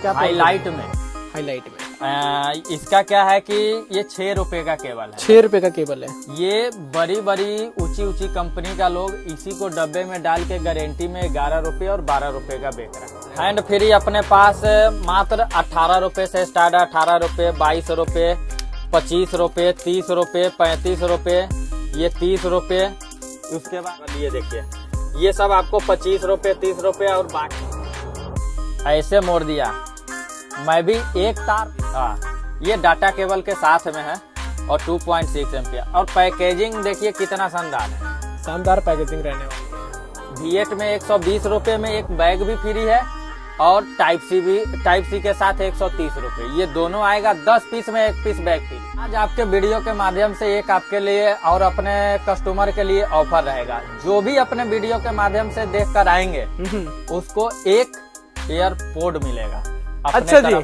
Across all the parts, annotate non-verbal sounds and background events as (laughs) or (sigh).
क्या हाईलाइट में हाईलाइट में आ, इसका क्या है कि ये छह रुपए का केबल है छह रुपए का केबल है ये बड़ी बड़ी ऊंची ऊंची कंपनी का लोग इसी को डब्बे में डाल के गारंटी में ग्यारह रुपए और बारह रुपए का बेच रहा हैं हैंड फ्री अपने पास मात्र अठारह रुपए से स्टार्ट है अठारह रुपए बाईस रुपए पच्चीस रुपए तीस रुपए पैंतीस रुपए ये तीस रुपए उसके बाद ये देखिए ये सब आपको पच्चीस रुपए तीस रुपए और बाकी ऐसे मोड़ दिया मैं भी एक तार हाँ ये डाटा केबल के साथ में है और 2.6 पॉइंट और पैकेजिंग देखिए कितना शानदार है शानदार पैकेजिंग रहने वाली वी एट में एक सौ में एक बैग भी फ्री है और टाइप सी भी टाइप सी के साथ एक सौ ये दोनों आएगा दस पीस में एक पीस बैग फ्री आज आपके वीडियो के माध्यम से एक आपके लिए और अपने कस्टमर के लिए ऑफर रहेगा जो भी अपने वीडियो के माध्यम से देख कर आएंगे हम्म। उसको एक एयरपोर्ट मिलेगा अच्छा जी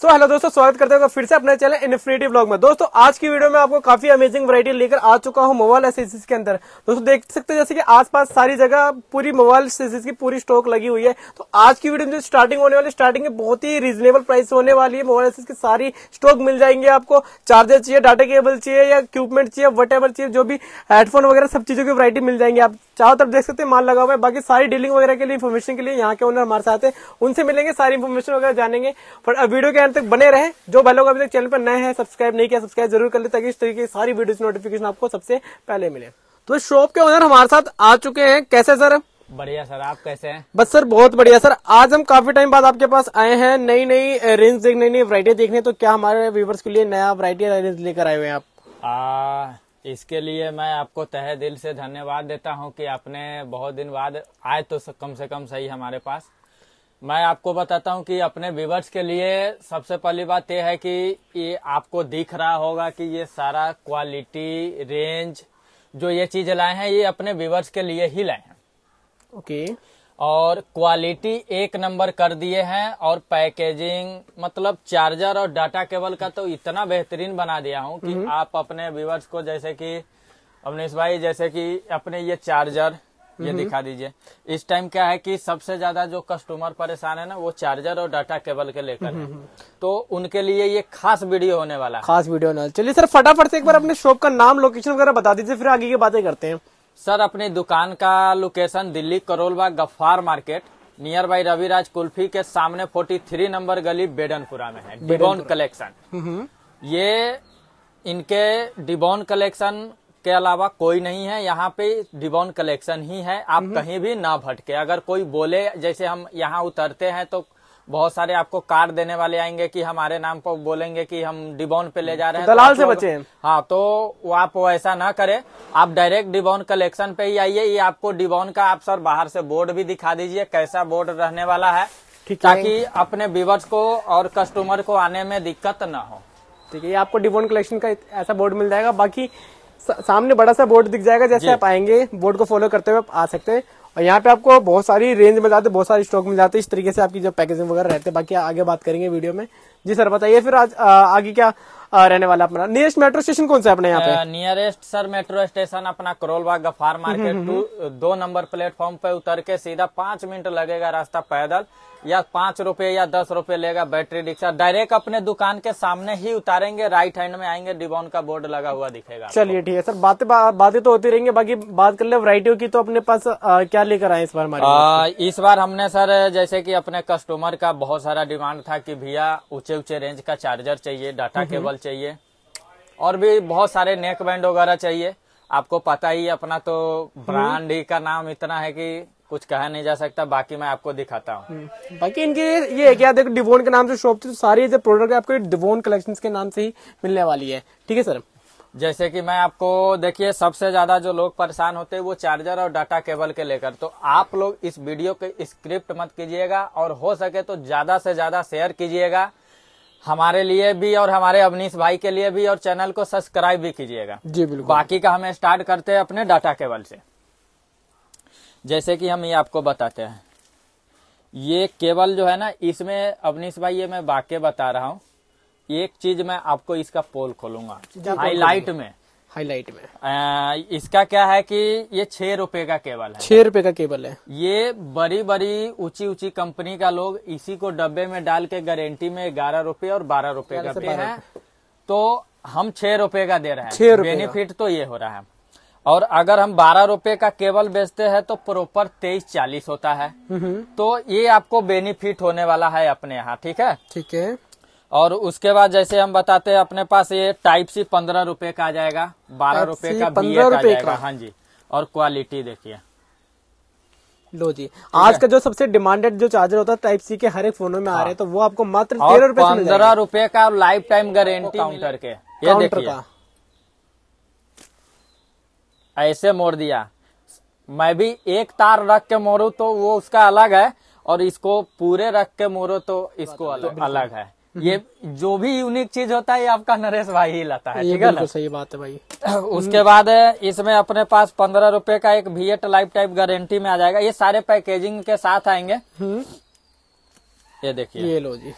सो हेलो दोस्तों स्वागत करते हैं फिर से अपने चैनल इन्फिनिटी ब्लॉग में दोस्तों आज की वीडियो में आपको काफी अमेजिंग वैरायटी लेकर आ चुका हूं मोबाइल एसेसरीज के अंदर दोस्तों देख सकते हैं जैसे कि आसपास सारी जगह पूरी मोबाइल एसेसरीज की पूरी स्टॉक लगी हुई है तो आज की वीडियो में जो स्टार्टिंग होने वाली स्टार्टिंग में बहुत ही रीजनेबल प्राइस होने वाली है मोबाइल एसेसरीज की सारी स्टॉक मिल जाएंगे आपको चार्जर चाहिए डाटा केबल चाहिए या इक्विपमेंट चाहिए वट चाहिए जो भी हेडफोन वगैरह सब चीजों की वरायटी मिल जाएंगे आप चारों तरफ देख सकते हैं माल लगा हुआ है बाकी सारी डीलिंग वगैरह के लिए इन्फॉर्मेशन के लिए यहाँ के ओनर हमारे साथ हैं उनसे मिलेंगे सारी इन्फॉर्मेशन वगैरह जानेंगे पर अब वीडियो के अंत तक बने रहे जो भाई लोग अभी तक चैनल पर नए हैं सब्सक्राइब नहीं किया सब्सक्राइब जरूर कर ले ताकि इस तरीके की सारी वीडियो नोटिफिकेशन आपको सबसे पहले मिले तो शॉप के ओनर हमारे साथ आ चुके हैं कैसे सर बढ़िया सर आप कैसे हैं बस सर बहुत बढ़िया सर आज हम काफी टाइम बाद आपके पास आए हैं नई नई रेंज देखने नई वरायटी देखने तो क्या हमारे व्यूवर्स के लिए नया वरायटी रेंज लेकर आए हुए हैं आप इसके लिए मैं आपको तहे दिल से धन्यवाद देता हूं कि आपने बहुत दिन बाद आए तो कम से कम सही हमारे पास मैं आपको बताता हूं कि अपने व्यूवर्स के लिए सबसे पहली बात यह है कि ये आपको दिख रहा होगा कि ये सारा क्वालिटी रेंज जो ये चीज लाए हैं ये अपने व्यूवर्स के लिए ही लाए हैं ओके okay. और क्वालिटी एक नंबर कर दिए हैं और पैकेजिंग मतलब चार्जर और डाटा केबल का तो इतना बेहतरीन बना दिया हूँ कि हम्म। आप अपने व्यूवर्स को जैसे कि अवनीश भाई जैसे कि अपने ये चार्जर ये हम्म। दिखा दीजिए इस टाइम क्या है कि सबसे ज्यादा जो कस्टमर परेशान है ना वो चार्जर और डाटा केबल के लेकर हम्म, है तो उनके लिए ये खास वीडियो होने वाला खास वीडियो होने वाला चलिए सर फटाफट से एक बार अपने शॉप का नाम लोकेशन वगैरह बता दीजिए फिर आगे की बातें करते हैं सर अपनी दुकान का location Delhi Karol Bagh Gaffar market near by Raviraj kulfi के सामने 43 नंबर गली बेडनपुरा में है डिबोन कलेक्शन ये इनके डिबोन कलेक्शन के अलावा कोई नहीं है यहाँ पे डिबोन कलेक्शन ही है आप कहीं भी ना भटके अगर कोई बोले जैसे हम यहाँ उतरते हैं तो बहुत सारे आपको कार्ड देने वाले आएंगे कि हमारे नाम पर बोलेंगे कि हम डिबोन पे ले जा रहे हैं तो दलाल तो से बचे हैं हाँ तो आप ऐसा ना करें आप डायरेक्ट डिबोन कलेक्शन पे ही आइए ये आपको डिबोन का आप सर बाहर से बोर्ड भी दिखा दीजिए कैसा बोर्ड रहने वाला है ताकि अपने व्यूवर्स को और कस्टमर को आने में दिक्कत न हो ठीक है ये आपको डिबोन कलेक्शन का ऐसा बोर्ड मिल जाएगा बाकी सामने बड़ा सा बोर्ड दिख जाएगा जैसे आप आएंगे बोर्ड को फॉलो करते हुए आप आ सकते हैं और यहाँ पे आपको बहुत सारी रेंज में जाते बहुत सारे स्टॉक मिल जाते इस तरीके से आपकी जो पैकेजिंग वगैरह रहते बाकी आगे बात करेंगे वीडियो में जी सर बताइए फिर आज आ, आगे क्या आ, रहने वाला अपना नियरेस्ट मेट्रो स्टेशन कौन सा अपने यहाँ पे नियरेस्ट सर मेट्रो स्टेशन अपना Karol Bagh Gaffar market hmm, two hmm, hmm. दो नंबर प्लेटफॉर्म पे उतर के सीधा पांच मिनट लगेगा रास्ता पैदल या पांच रूपये या दस रूपये लेगा बैटरी रिक्शा डायरेक्ट अपने दुकान के सामने ही उतारेंगे राइट हैंड में आएंगे डिबोन का बोर्ड लगा हुआ दिखेगा चलिए ठीक है सर बातें बा, बातें तो होती रहेंगी बाकी बात कर ले वराइटियों की तो अपने पास आ, क्या लेकर आए इस बार हमारे इस बार हमने सर जैसे की अपने कस्टमर का बहुत सारा डिमांड था की भैया ऊंचे ऊंचे ऊंचे रेंज का चार्जर चाहिए डाटा केबल हम्म, हम्म। चाहिए और भी बहुत सारे नेक बैंड वगैरह चाहिए आपको पता ही अपना तो ब्रांड हम्म। ही का नाम इतना है कि कुछ कहा नहीं जा सकता बाकी मैं आपको दिखाता हूँ बाकी इनके ये है क्या देखो डिवोन के नाम से शॉप थी तो सारी जो प्रोडक्ट आपको डिवोन कलेक्शन के नाम से ही मिलने वाली है ठीक है सर जैसे कि मैं आपको देखिए सबसे ज्यादा जो लोग परेशान होते हैं वो चार्जर और डाटा केबल के लेकर तो आप लोग इस वीडियो के स्क्रिप्ट मत कीजिएगा और हो सके तो ज्यादा से ज्यादा शेयर कीजिएगा हमारे लिए भी और हमारे अवनीश भाई के लिए भी और चैनल को सब्सक्राइब भी कीजिएगा जी बिल्कुल बाकी का हमें स्टार्ट करते हैं अपने डाटा केबल से जैसे कि हम ये आपको बताते हैं ये केबल जो है ना इसमें अवनीश भाई ये मैं बाकी बता रहा हूँ एक चीज मैं आपको इसका पोल खोलूंगा हाईलाइट में हाईलाइट में आ, इसका क्या है कि ये छह रुपए का केबल है छह रुपए का केबल है ये बड़ी बड़ी ऊंची ऊंची कंपनी का लोग इसी को डब्बे में डाल के गारंटी में ग्यारह रुपए और बारह रुपए का पे है तो हम छह रुपए का दे रहे हैं छह बेनिफिट तो ये हो रहा है और अगर हम बारह रुपए का केबल बेचते हैं तो प्रॉपर तेईस चालीस होता है हम्म। तो ये आपको बेनिफिट होने वाला है अपने यहाँ ठीक है ठीक है और उसके बाद जैसे हम बताते हैं अपने पास ये टाइप सी पंद्रह रुपए का आ जाएगा बारह रुपए का पंद्रह रुपए का हाँ जी और क्वालिटी देखिए लो जी आज का जो सबसे डिमांडेड जो चार्जर होता है टाइप सी के हर एक फोनों में आ रहे हैं हाँ। तो वो आपको मात्र तेरह रुपए पंद्रह रुपए का लाइफ टाइम गारंटी काउंटर के ये देखिए ऐसे मोड़ दिया मैं भी एक तार रख के मोरू तो वो उसका अलग है और इसको पूरे रख के मोरू तो इसको तो अलग है ये जो भी यूनिक चीज होता है आपका नरेश भाई ही लाता है ठीक है ना सही बात है भाई उसके बाद इसमें अपने पास पंद्रह रूपए का एक एट लाइफ टाइप गारंटी में आ जाएगा ये सारे पैकेजिंग के साथ आएंगे हम्म। ये देखिए ये लो जी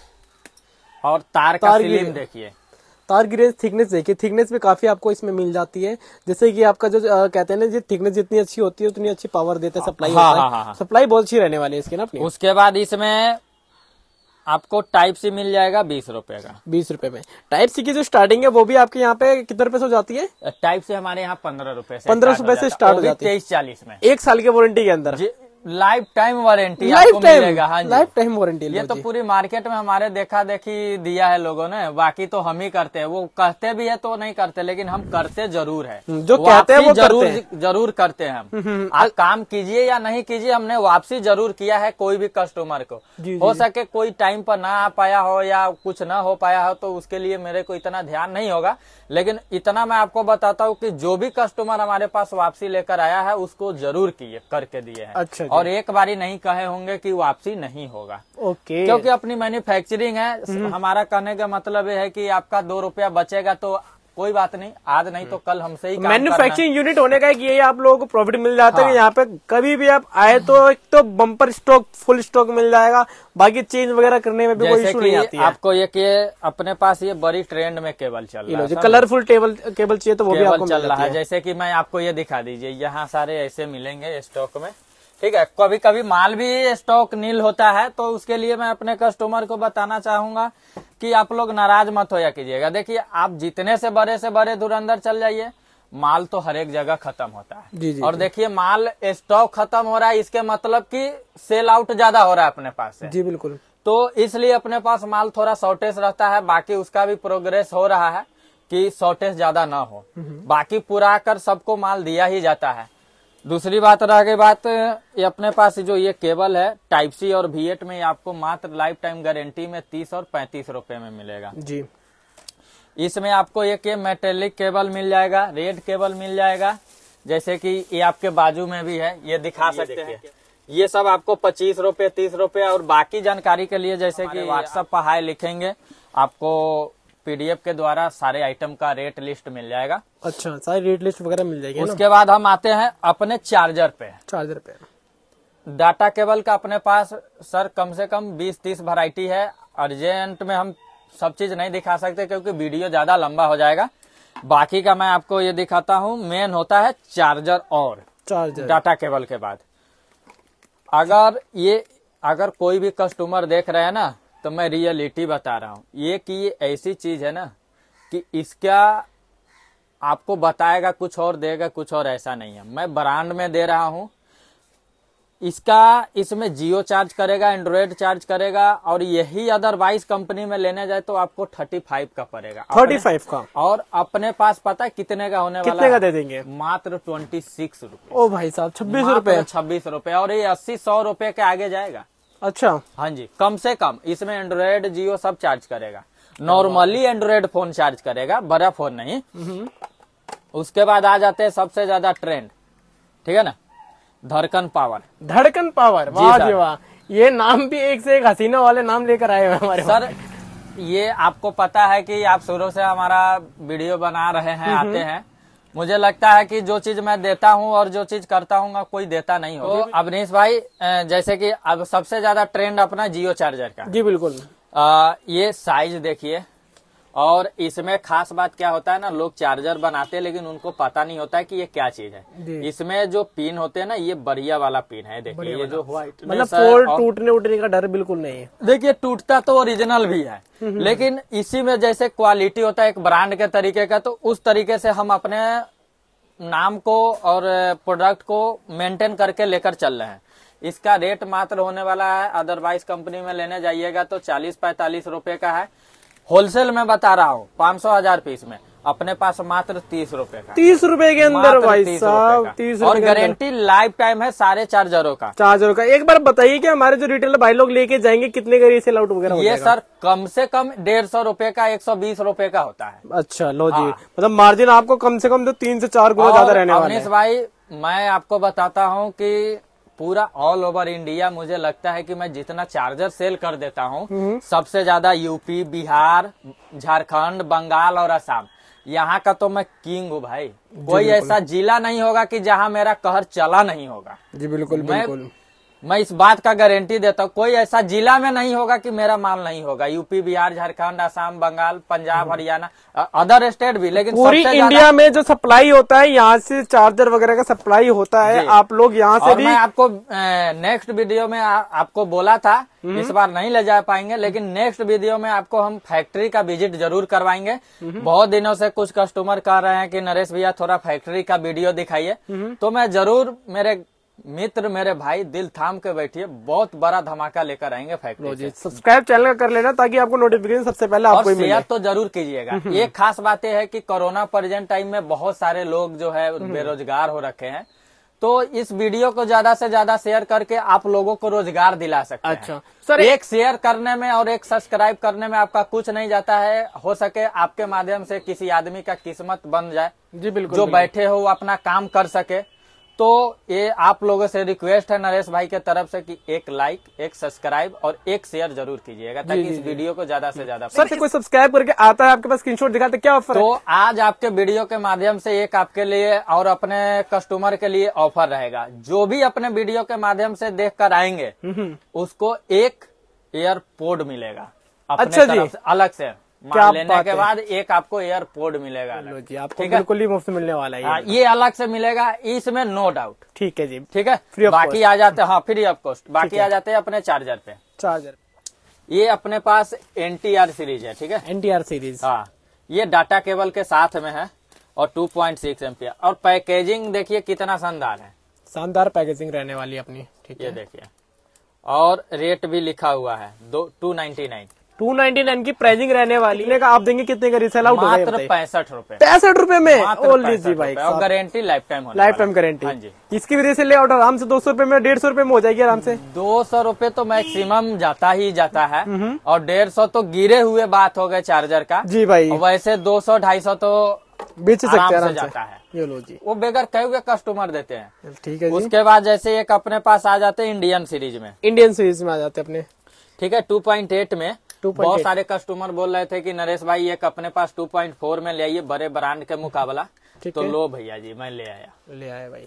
और तार, तार का देखिए तार की रेंज थिकनेस देखिए थिकनेस भी काफी आपको इसमें मिल जाती है जैसे कि आपका जो आ, कहते हैं ना जी थिकनेस जितनी अच्छी होती है उतनी अच्छी पावर देता हाँ, हाँ, है सप्लाई हाँ, हाँ, हाँ, सप्लाई बहुत अच्छी रहने वाली है इसके ना उसके बाद इसमें आपको टाइप सी मिल जाएगा बीस रूपये का बीस रूपए में टाइप सी की जो स्टार्टिंग है वो भी आपके यहाँ पे कितने रुपए से हो जाती है टाइप uh, से हमारे यहाँ पंद्रह रूपए पंद्रह रुपए से स्टार्ट हो जाती है तेईस चालीस में एक साल की वारंटी के अंदर lifetime warranty lifetime lifetime warranty ये तो पूरी मार्केट में हमारे देखा देखी दिया है लोगों ने बाकी तो हम ही करते हैं वो कहते भी है तो नहीं करते लेकिन हम करते जरूर है हम्म, जो कहते हैं वो जरूर करते जरूर करते हैं हम हम्म, हम्म, आप काम कीजिए या नहीं कीजिए हमने वापसी जरूर किया है कोई भी कस्टमर को हो सके कोई टाइम पर ना आ पाया हो या कुछ ना हो पाया हो तो उसके लिए मेरे को इतना ध्यान नहीं होगा लेकिन इतना मैं आपको बताता हूँ की जो भी कस्टमर हमारे पास वापसी लेकर आया है उसको जरूर किए करके दिए है अच्छा, अच्छा। और एक बारी नहीं कहे होंगे कि वापसी नहीं होगा ओके क्योंकि अपनी मैन्युफैक्चरिंग है हम्म। हमारा कहने का मतलब ये है कि आपका दो रुपया बचेगा तो कोई बात नहीं आज नहीं तो हम्म। कल हमसे ही मैन्युफैक्चरिंग यूनिट होने का ये आप लोगों को प्रॉफिट मिल जाता हाँ। है यहाँ पे कभी भी आप आए तो एक तो बम्पर स्टॉक फुल स्टॉक मिल जाएगा बाकी चेंज वगैरह करने में भी कोई इशू नहीं आती है। आपको ये कि अपने पास ये बड़ी ट्रेंड में केबल चल रहा है कलरफुल टेबल केबल चाहिए तो वो भी आपको चल रहा है जैसे की मैं आपको ये दिखा दीजिए यहाँ सारे ऐसे मिलेंगे स्टॉक में ठीक है कभी कभी माल भी स्टॉक नील होता है तो उसके लिए मैं अपने कस्टमर को बताना चाहूंगा कि आप लोग नाराज मत होया कीजिएगा देखिए आप जितने से बड़े से बड़े धुरंधर चल जाइए माल तो हर एक जगह खत्म होता है जी जी और देखिए माल स्टॉक खत्म हो रहा है इसके मतलब कि सेल आउट ज्यादा हो रहा है अपने पास जी बिल्कुल तो इसलिए अपने पास माल थोड़ा शॉर्टेज रहता है बाकी उसका भी प्रोग्रेस हो रहा है कि शॉर्टेज ज्यादा ना हो हम्म। बाकी पूरा कर सबको माल दिया ही जाता है दूसरी बात रह गई बात ये अपने पास जो ये केबल है टाइप सी और वी एट में आपको मात्र लाइफ टाइम गारंटी में तीस और पैंतीस रुपए में मिलेगा जी इसमें आपको एक ये मेटेलिक केबल मिल जाएगा रेड केबल मिल जाएगा जैसे कि ये आपके बाजू में भी है ये दिखा ये सकते हैं ये सब आपको पच्चीस रुपए तीस रुपए और बाकी जानकारी के लिए जैसे कि व्हाट्सएप पर हाई लिखेंगे आपको पीडीएफ के द्वारा सारे आइटम का रेट लिस्ट मिल जाएगा अच्छा सारी रेट लिस्ट वगैरह मिल जाएगी उसके बाद हम आते हैं अपने चार्जर पे चार्जर पे डाटा केबल का अपने पास सर कम से कम 20-30 वैरायटी है अर्जेंट में हम सब चीज नहीं दिखा सकते क्योंकि वीडियो ज्यादा लंबा हो जाएगा बाकी का मैं आपको ये दिखाता हूँ मेन होता है चार्जर और चार्जर डाटा केबल के बाद अगर ये अगर कोई भी कस्टमर देख रहे हैं ना तो मैं रियलिटी बता रहा हूँ ये कि ये ऐसी चीज़ है ना कि इसका आपको बताएगा कुछ और देगा कुछ और ऐसा नहीं है मैं ब्रांड में दे रहा हूँ इसका इसमें जियो चार्ज करेगा एंड्रॉयड चार्ज करेगा और यही अदरवाइज कंपनी में लेने जाए तो आपको थर्टी फाइव का पड़ेगा थर्टी फाइव का और अपने पास पता है कितने का होने कितने वाला का दे देंगे मात्र ट्वेंटी सिक्स रूपए ओ भाई साहब छब्बीस रूपए छब्बीस रूपए और ये अस्सी सौ रूपये के आगे जाएगा अच्छा हाँ जी कम से कम इसमें एंड्रॉयड जियो सब चार्ज करेगा नॉर्मली एंड्रॉयड फोन चार्ज करेगा बड़ा फोन नहीं, हम्म। उसके बाद आ जाते हैं सबसे ज्यादा ट्रेंड ठीक है ना धड़कन पावर धड़कन पावर वाह जी वाह ये नाम भी एक से एक हसीना वाले नाम लेकर आए हैं हमारे सर ये आपको पता है कि आप शुरू से हमारा वीडियो बना रहे हैं हम्म, आते हम्म। हैं मुझे लगता है कि जो चीज मैं देता हूँ और जो चीज करता हूँ कोई देता नहीं हो तो अवनीश भाई जैसे कि अब सबसे ज्यादा ट्रेंड अपना जियो चार्जर का जी बिल्कुल आ, ये साइज देखिए और इसमें खास बात क्या होता है ना लोग चार्जर बनाते हैं लेकिन उनको पता नहीं होता है कि ये क्या चीज है इसमें जो पिन होते हैं ना ये बढ़िया वाला पिन है देखिए ये जो व्हाइट मतलब टूटने उठने का डर बिल्कुल नहीं है देखिए टूटता तो ओरिजिनल भी है हम्म, हम्म, लेकिन हम्म। इसी में जैसे क्वालिटी होता है एक ब्रांड के तरीके का तो उस तरीके से हम अपने नाम को और प्रोडक्ट को मेंटेन करके लेकर चल रहे हैं इसका रेट मात्र होने वाला है अदरवाइज कंपनी में लेने जाइएगा तो चालीस पैतालीस रुपए का है होलसेल में बता रहा हूँ पांच सौ हजार पीस में अपने पास मात्र तीस रूपए तीस रूपए के अंदर भाई साहब तीस और गारंटी लाइफ टाइम है सारे चार्जरों का चार्जरों का एक बार बताइए कि हमारे जो रिटेलर भाई लोग लेके जाएंगे कितने का सेल आउट वगैरह ये सर कम से कम डेढ़ सौ रूपये का एक सौ बीस रूपए का होता है अच्छा लो जी हाँ। मतलब मार्जिन आपको कम से कम तो तीन से चार गुना ज्यादा रहने वाला भाई मैं आपको बताता हूँ की पूरा ऑल ओवर इंडिया मुझे लगता है कि मैं जितना चार्जर सेल कर देता हूँ हम्म। सबसे ज्यादा यूपी बिहार झारखंड बंगाल और असम यहाँ का तो मैं किंग हूँ भाई कोई ऐसा जिला नहीं होगा कि जहाँ मेरा कहर चला नहीं होगा जी बिल्कुल बिल्कुल मैं इस बात का गारंटी देता हूँ कोई ऐसा जिला में नहीं होगा कि मेरा माल नहीं होगा UP Bihar Jharkhand Assam Bengal Punjab Haryana other state भी लेकिन पूरी इंडिया में जो सप्लाई होता है यहाँ से चार्जर वगैरह का सप्लाई होता है आप लोग यहाँ से भी मैं आपको नेक्स्ट वीडियो में आ, आपको बोला था हम्म। इस बार नहीं ले जा पाएंगे लेकिन नेक्स्ट वीडियो में आपको हम फैक्ट्री का विजिट जरूर करवाएंगे हम्म। बहुत दिनों से कुछ कस्टमर कह रहे हैं कि नरेश भैया थोड़ा फैक्ट्री का वीडियो दिखाइए हम्म। तो मैं जरूर मेरे मित्र मेरे भाई दिल थाम के बैठिए बहुत बड़ा धमाका लेकर आएंगे फैक्ट्री सब्सक्राइब चैनल का कर लेना ताकि आपको नोटिफिकेशन सबसे पहले आपको शेयर तो जरूर कीजिएगा एक (laughs) खास बात यह है कि कोरोना प्रेजेंट टाइम में बहुत सारे लोग जो है हम्म। बेरोजगार हो रखे हैं तो इस वीडियो को ज्यादा से ज्यादा शेयर करके आप लोगों को रोजगार दिला सकते अच्छा सर एक शेयर करने में और एक सब्सक्राइब करने में आपका कुछ नहीं जाता है हो सके आपके माध्यम से किसी आदमी का किस्मत बन जाए जी बिल्कुल जो बिल्कुल। बैठे हो वो अपना काम कर सके तो ये आप लोगों से रिक्वेस्ट है नरेश भाई के तरफ से कि एक लाइक एक सब्सक्राइब और एक शेयर जरूर कीजिएगा ताकि इस वीडियो को ज्यादा से ज्यादा सर कोई सब्सक्राइब करके आता है आपके पास स्क्रीनशॉट दिखाते क्या ऑफर तो है? आज आपके वीडियो के माध्यम से एक आपके लिए और अपने कस्टमर के लिए ऑफर रहेगा जो भी अपने वीडियो के माध्यम से देख कर आएंगे हम्म, हम्म। उसको एक एयरपोर्ट मिलेगा अच्छा जी अलग से क्या लेने के बाद एक आपको एयरपोर्ट मिलेगा लो जी आपको बिल्कुल ही मुफ्त मिलने वाला है ये हाँ, अलग से मिलेगा इसमें नो डाउट ठीक है जी ठीक है फ्री बाकी आ जाते हाँ फ्री ऑफ कॉस्ट बाकी आ जाते हैं अपने चार्जर पे चार्जर ये अपने पास एन सीरीज है ठीक है एन सीरीज हाँ ये डाटा केबल के साथ में है और 2.6 पॉइंट और पैकेजिंग देखिए कितना शानदार है शानदार पैकेजिंग रहने वाली अपनी ठीक है देखिए और रेट भी लिखा हुआ है दो two ninety nine two ninety nine की प्राइसिंग रहने वाली है आप देंगे कितने का रिसेल आउट मात्र पैंसठ रूपए पैंसठ रूपये में ओनली हाँ जी भाई guarantee lifetime lifetime guarantee इसकी से ले आउट आराम से दो सौ रूपये में डेढ़ सौ रूपये में हो जाएगी आराम से दो सौ रूपये तो मैक्सिमम जाता ही जाता है और डेढ़ सौ तो गिरे हुए बात हो गए चार्जर का जी भाई वैसे दो सौ ढाई सौ तो बेच सकते हैं जाता है ये लो जी वो बेगर कई हुए कस्टमर देते हैं ठीक है उसके बाद जैसे एक अपने पास आ जाते हैं इंडियन सीरीज में इंडियन सीरीज में आ जाते हैं अपने ठीक है टू पॉइंट एट में बहुत सारे कस्टमर बोल रहे थे कि नरेश भाई एक अपने पास 2.4 में ले आइए बड़े ब्रांड के मुकाबला तो लो भैया जी मैं ले आया ले आया भाई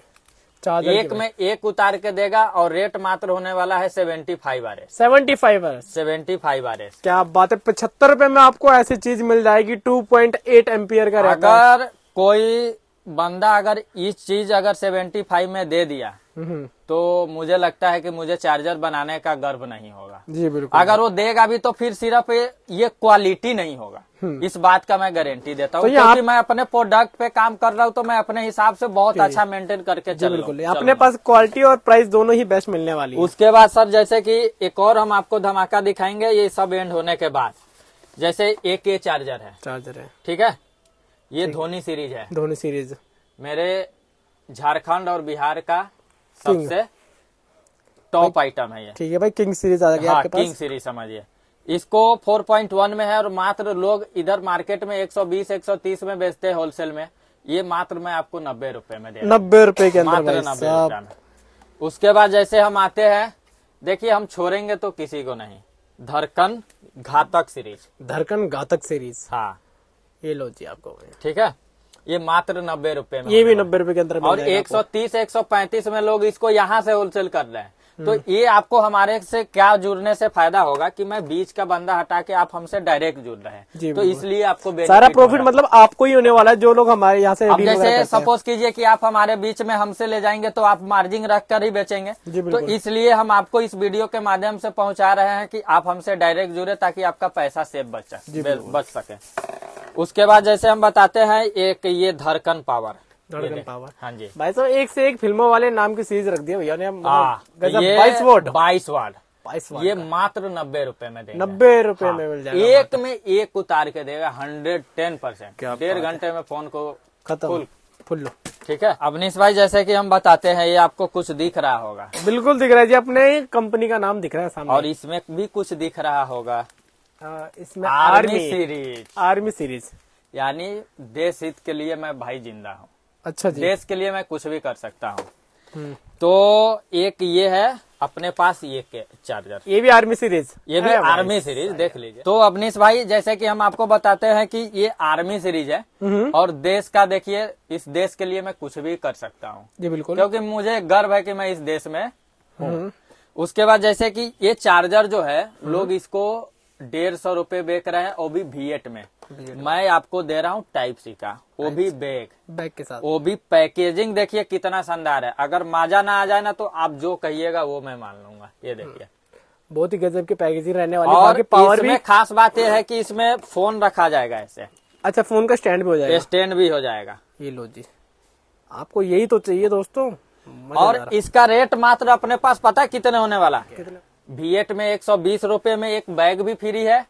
चादर एक में एक उतार के देगा और रेट मात्र होने वाला है seventy five R S seventy five R S seventy five R S क्या बात है पचहत्तर रूपए में आपको ऐसी चीज मिल जाएगी टू पॉइंट एट एम्पियर का अगर कोई बंदा अगर इस चीज अगर सेवेंटी फाइव में दे दिया तो मुझे लगता है कि मुझे चार्जर बनाने का गर्व नहीं होगा जी बिल्कुल अगर वो देगा भी तो फिर सिर्फ ये क्वालिटी नहीं होगा हम्म। इस बात का मैं गारंटी देता हूँ तो क्योंकि आप... मैं अपने प्रोडक्ट पे काम कर रहा हूँ तो मैं अपने हिसाब से बहुत अच्छा मेंटेन करके चल बिल्कुल अपने पास क्वालिटी और प्राइस दोनों ही बेस्ट मिलने वाली उसके बाद सर जैसे की एक और हम आपको धमाका दिखाएंगे ये सब एंड होने के बाद जैसे एक ये चार्जर है चार्जर है ठीक है ये धोनी सीरीज है धोनी सीरीज मेरे झारखंड और बिहार का सबसे टॉप आइटम है ये ठीक है भाई किंग सीरीज आ गया हाँ, किंग सीरीज समझिए इसको 4.1 में है और मात्र लोग इधर मार्केट में 120 130 में बेचते हैं होलसेल में ये मात्र मैं आपको नब्बे रूपए में दे नब्बे रूपए के मात्र नब्बे उसके बाद जैसे हम आते हैं देखिए हम छोड़ेंगे तो किसी को नहीं धरकन घातक सीरीज धरकन घातक सीरीज हाँ ये लो जी आपको ठीक है ये मात्र नब्बे रूपये में ये भी नब्बे रूपये के अंदर और एक सौ तीस एक सौ पैंतीस में लोग इसको यहाँ से होलसेल कर रहे हैं तो हम्म। ये आपको हमारे से क्या जुड़ने से फायदा होगा कि मैं बीच का बंदा हटा के आप हमसे डायरेक्ट जुड़ रहे हैं तो इसलिए आपको सारा प्रॉफिट मतलब आपको ही होने वाला है जो लोग हमारे यहाँ से अब जैसे सपोज कीजिए कि आप हमारे बीच में हमसे ले जाएंगे तो आप मार्जिन रख कर ही बेचेंगे तो इसलिए हम आपको इस वीडियो के माध्यम से पहुँचा रहे हैं की आप हमसे डायरेक्ट जुड़े ताकि आपका पैसा सेफ बच बच सके उसके बाद जैसे हम बताते हैं एक ये धड़कन पावर धड़कन पावर हाँ जी भाई साहब एक से एक फिल्मों वाले नाम की सीरीज रख दिया भैया ने मतलब हाँ, तो बाईस वार्ड बाईस वार्ड ये मात्र नब्बे रूपए में देगा नब्बे रूपए हाँ। में मिल जाएगा एक में एक उतार के देगा हंड्रेड टेन परसेंट डेढ़ घंटे में फोन को खत्म फुल लो ठीक है अवनीश भाई जैसे कि हम बताते हैं ये आपको कुछ दिख रहा होगा बिल्कुल दिख रहा है जी अपने कंपनी का नाम दिख रहा है सामने और इसमें भी कुछ दिख रहा होगा इसमें आर्मी, सीरीज आर्मी सीरीज यानी देश हित के लिए मैं भाई जिंदा हूँ अच्छा जी। देश के लिए मैं कुछ भी कर सकता हूँ हम्म। तो एक ये है अपने पास ये चार्जर ये भी आर्मी सीरीज ये भी आर्मी सीरीज देख लीजिए तो अवनीश भाई जैसे कि हम आपको बताते हैं कि ये आर्मी सीरीज है हम्म। और देश का देखिए इस देश के लिए मैं कुछ भी कर सकता हूँ जी बिल्कुल क्योंकि मुझे गर्व है कि मैं इस देश में हूँ हम्म। उसके बाद जैसे कि ये चार्जर जो है लोग इसको डेढ़ सौ रूपये बेच रहे हैं वो भी बीएट में मैं आपको दे रहा हूँ टाइप सी का वो भी बैग बैग के साथ वो भी पैकेजिंग देखिए कितना शानदार है अगर माजा ना आ जाए ना तो आप जो कहिएगा वो मैं मान लूंगा ये हम्म। देखिए बहुत ही गजब की पैकेजिंग रहने वाली और पावर भी खास बात यह है कि इसमें फोन रखा जाएगा ऐसे अच्छा फोन का स्टैंड भी हो जाएगा स्टैंड भी हो जाएगा ये लो जी आपको यही तो चाहिए दोस्तों और इसका रेट मात्र अपने पास पता है कितने होने वाला कितने एट में एक सौ में एक बैग भी फ्री है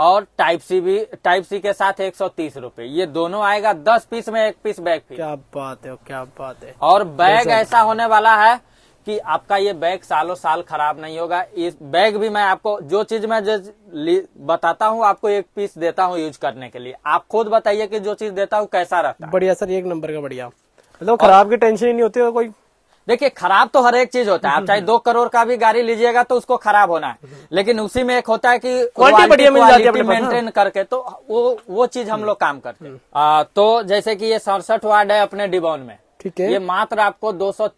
और टाइप सी भी टाइप सी के साथ एक सौ तीस रूपये ये दोनों आएगा दस पीस में एक पीस बैग फ्री क्या बात है क्या बात है और बैग ऐसा होने वाला है कि आपका ये बैग सालों साल खराब नहीं होगा इस बैग भी मैं आपको जो चीज मैं जो बताता हूँ आपको एक पीस देता हूँ यूज करने के लिए आप खुद बताइए कि जो चीज देता हूँ कैसा रहता है बढ़िया सर एक नंबर का बढ़िया मतलब खराब की टेंशन ही नहीं होती है कोई देखिए खराब तो हर एक चीज होता है आप चाहे दो करोड़ का भी गाड़ी लीजिएगा तो उसको खराब होना है लेकिन उसी में एक होता है कि क्वालिटी बढ़िया मिल जाती है मेंटेन हाँ। करके तो वो वो चीज हम लोग काम करते हैं हम्म। तो जैसे कि ये सड़सठ वार्ड है अपने डिबोन में ठीक है ये मात्र आपको दो सौ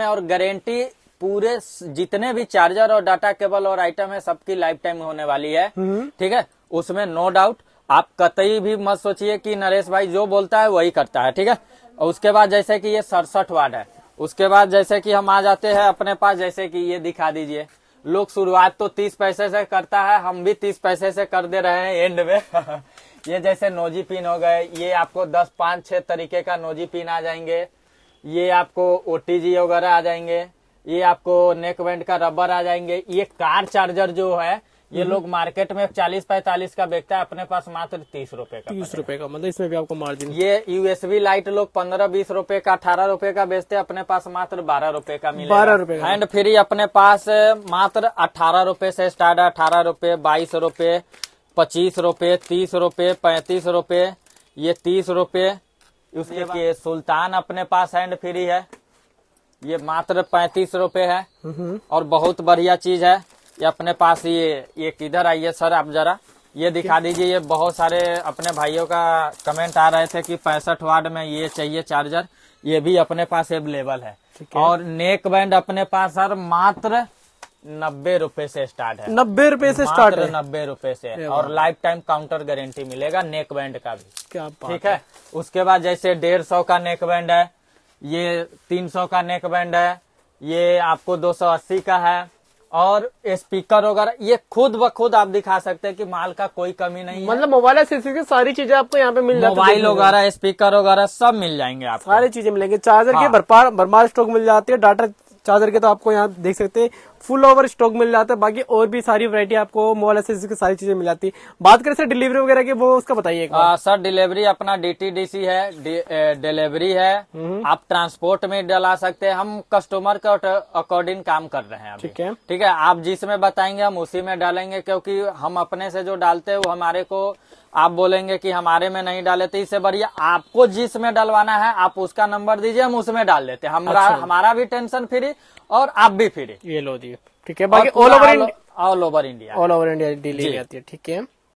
में और गारंटी पूरे जितने भी चार्जर और डाटा केबल और आइटम है सबकी लाइफ टाइम होने वाली है हम्म। ठीक है उसमें नो डाउट आप कतई भी मत सोचिए कि नरेश भाई जो बोलता है वही करता है ठीक है उसके बाद जैसे कि ये सड़सठ वार्ड है उसके बाद जैसे कि हम आ जाते हैं अपने पास जैसे कि ये दिखा दीजिए लोग शुरुआत तो तीस पैसे से करता है हम भी तीस पैसे से कर दे रहे हैं एंड में (laughs) ये जैसे नोजी पिन हो गए ये आपको दस पांच छह तरीके का नोजी पिन आ जाएंगे ये आपको ओ वगैरह आ जाएंगे ये आपको नेक बैंड का रबर आ जाएंगे ये कार चार्जर जो है ये लोग मार्केट में चालीस पैतालीस का बेचता है अपने पास मात्र तीस रूपए का तीस रूपए का मतलब इसमें भी आपको मार्जिन ये यूएसबी लाइट लोग पंद्रह बीस रूपए का अठारह रूपए का बेचते हैं अपने पास मात्र बारह रूपए का मिले बारह रूपए हैंड फ्री अपने पास मात्र अठारह रूपए से स्टार्ट है अठारह रूपए बाईस रूपए पच्चीस रूपए तीस रूपए पैंतीस रूपए ये तीस रूपए उसके सुल्तान अपने पास हैंड फ्री है ये मात्र पैंतीस रूपए है हम्म। और बहुत बढ़िया चीज है ये अपने पास ये एक इधर आई है सर आप जरा ये दिखा दीजिए ये बहुत सारे अपने भाइयों का कमेंट आ रहे थे कि पैंसठ वार्ड में ये चाहिए चार्जर ये भी अपने पास अवेलेबल है और नेक बैंड अपने पास सर मात्र नब्बे रूपए से स्टार्ट है नब्बे रूपए से स्टार्ट है नब्बे रूपए से और लाइफ टाइम काउंटर गारंटी मिलेगा नेक बैंड का भी क्या ठीक है? है उसके बाद जैसे डेढ़ सौ का नेक बैंड है ये तीन सौ का नेक बैंड है ये आपको दो सौ अस्सी का है और स्पीकर वगैरह ये खुद ब खुद आप दिखा सकते हैं कि माल का कोई कमी नहीं मतलब मोबाइल की सारी चीजें आपको यहाँ पे मिल जाती मोबाइल वगैरह स्पीकर वगैरह सब मिल जाएंगे आप सारी चीजें मिलेंगे चार्जर हाँ। के भरपार भरमार स्टॉक मिल जाती है डाटा चार्जर के तो आपको यहाँ देख सकते हैं फुल ओवर स्टॉक मिल जाता है बाकी और भी सारी वरायटी आपको मोबाइल से की सारी चीजें मिल जाती है बात करें सर डिलीवरी वगैरह की वो उसका बताइए सर डिलीवरी अपना डीटीडीसी है डिलीवरी है हम्म। आप ट्रांसपोर्ट में डला सकते हैं हम कस्टमर के अकॉर्डिंग काम कर रहे हैं ठीक है ठीक है आप जिसमें बताएंगे हम उसी में डालेंगे क्योंकि हम अपने से जो डालते हैं वो हमारे को आप बोलेंगे कि हमारे में नहीं डाले तो इससे बढ़िया आपको जिसमें डलवाना है आप उसका नंबर दीजिए हम उसमें डाल देते हैं हमारा अच्छा। हमारा भी टेंशन फ्री और आप भी फिर ये लो दिए ठीक है बाकी all over all over India all over India delivery आती है ठीक है